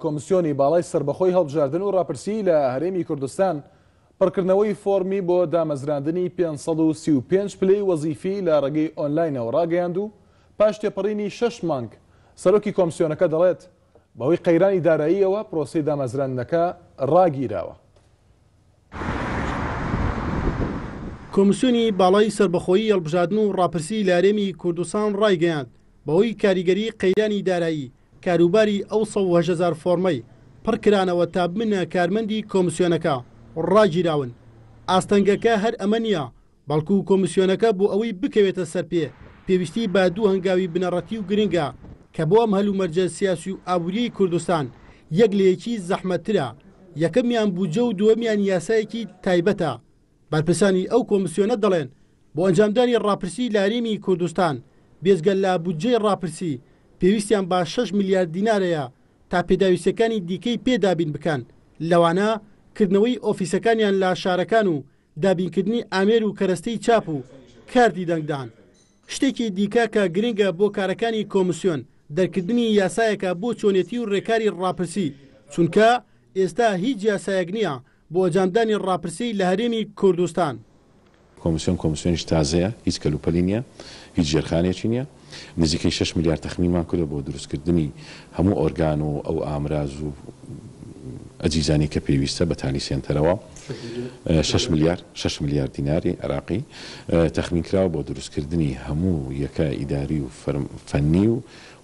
کۆمسیۆنی باڵای سربەخۆی هەڵبژاردن و ڕاپرسی لە هەرێمی کوردستان پڕکردنەوەی فۆرمی بۆ دامەزراندنی 535 پلەی وەزیفی لە ڕێگەی ئۆنلاینەوە ڕاگەیاند و پاش تێپەڕینی شش مانگ سەرۆکی کۆمسیۆنەکە دەڵێت بەوەی قەیرانی داراییەوە پرۆسی دامەزراندنەکە ڕاگیراوە. کۆمسیۆنی باڵای سربەخۆی هەڵبژادن و ڕاپرسی لارێمی کوردستان ڕایگەیاند بەوەی کاریگەری قەیرانی دارایی کاروباری ئەو سەهزار فۆرمەی پڕکرانەوە تا بنە کارمەندی کۆمسیۆنەکە ڕاگیراون ئاستەنگەکە هەر ئەمە نیە بەڵکو و کۆمسیۆنەکە بۆ ئەوەی بکەوێتە سەرپێ پێویستی با دوو هەنگاوی بنەڕەتی و گرنگە کە بۆ ئەم هەلو مەرجە سیاسی و ئابوووریی کوردستان یەک لە یەکی زەحمەترە یەکەمیان بوجە و دووەمیان یاسایەکی تایبەتە بەرپرسانی ئەو کۆمسیۆنە دەڵێن بۆ ئەنجامدانی ڕاپرسی لاریمی کوردستان بێزگەل لا بودجەی ڕاپرسی پێویستیان با 6 میلیارد دینارەیە تا پێداویستەکانی دیکەی پێدابین بکەن لەوانە کردنەوەی ئۆفیسەکانیان لا شارەکان و دابینکردنی ئامێر و کەرەستەی چاپ و کاردی دەنگدان شتێکی دیکە کە گرنگە بۆ کارەکانی کۆمسیۆن دەرکردنی یاسایەکە بۆ چۆنێتی و ڕێکاری ڕاپرسی چونکە ئێستا هیچ یاسایەک نییە بۆ ئەجاندانی ڕاپرسی لە هەرێمی کوردستان کۆمسیۆن کۆمسیۆنیش تازەیە هیچ کەلوپەلی نیە هیچ ژێرخانێکی نییە نزیکەی 6 میلیارد تەخمیمان کردە بۆ دروستکردنی هەموو ئۆرگان و ئەو ئامراز و ئەجیزانی کە پێویستە بە تانی سێنتەرەوە 6 میلیارد 6 میلیارد دیناری عراقی تەخمینکراوە بۆ دروستکردنی هەموو یەکە ئیداری و فەنی و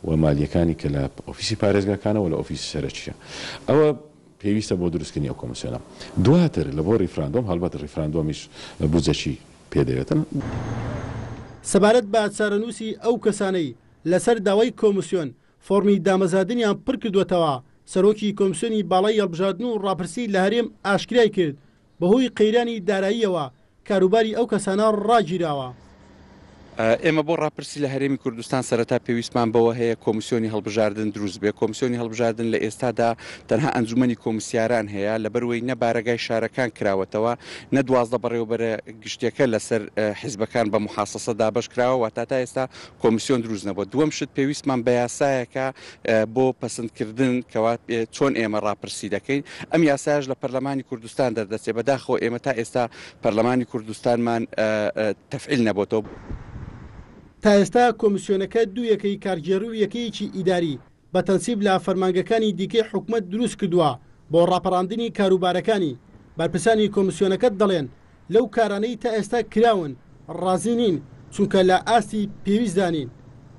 وە مالیەکانی کە لە ئۆفیسی پارێزگاکانەوە لە ئۆفیسی سەرچیە ئەوە پێویستە بۆ دروستکردنی ئەو کۆمسیۆنە دواتر لە بۆ ریفراندۆم هەڵبەت ریفراندۆمیش بجەشی پێدەوێتن سەبارەت بە چارەنووسی ئەو کەسانەی لەسەر داوای کۆمسیۆن فۆرمی دامەزادنیان پڕ کردوێتەوە سەرۆکی کۆمسیۆنی باڵای هەڵبژاردن و ڕاپرسی لە هەرێم ئاشکرای کرد بەهۆی قەیرانی داراییەوە کاروباری ئەو کەسانە ڕاگیراوە ئێمە بۆ ڕاپرسی لە هەرێمی کوردستان سەرەتا پێویستمان بەوە هەیە کۆمسیۆنی هەڵبژاردن دروست بێ کۆمسیۆنی هەڵبژاردن لە ئێستادا تەنها ئەنجومی کۆمسیاران هەیە لە بەروەی نەبارەگای شارەکان کراوەتەوە نە دوازدە بەڕێوبەرە گشتەکە لەسەر حیزبەکان بە محاسەسە دابش کراوە و تا ئێستا کۆمسیۆن دروست نەبووە دووەم شت پێویستمان بە یاسایەکە بۆ پسندکردن کەوا چۆن ئێمە ڕاپرسی دەکەین ئەم یاسایش لە پەرلەمانی کوردستان دەردەچێت بەداخۆ ئێمە تا ئێستا پەرلەمانی کوردستانمان تەفعیل نەبووتەوە. تا ئێستا کۆمیسیۆنەکە دوو یەکەی کارگێڕ و یەکەیەکی ئیداری بە تەنسیب لە فەرمانگەکانی دیکەی حکومت دروست کردووە بۆ ڕاپەڕاندنی کاروبارەکانی بەرپرسانی کۆمیسیۆنەکەت دەڵێن لەو کارانەی تا ئێستا کراون ڕازینین چونکە لە ئاستی پێویستدانین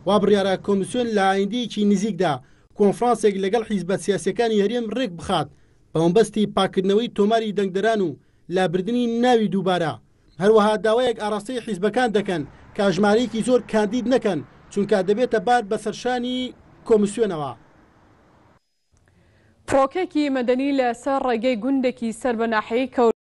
وا بڕیاە کۆمیسیۆن لە ئایندیکی نزیکدا کۆنفرانسێک لەگەڵ حیزبە سیاسەکانی هەرێم ڕێک بخات بەمەبەستی پاکردنەوەی تۆماری دەنگدەران و لابردننی ناوی دووبارە هەروەها داوایەک ئاراستەی حیزبەکان دەکەن کاژمارەیەکی زۆر کاندید نەکەن چونکە دەبێتە بار بە سەرشانی کۆمسیۆنەوە. فۆکێکی مەدەنی لەسەر ڕێگەی گوندێکی سەر بەناحەیە کەوت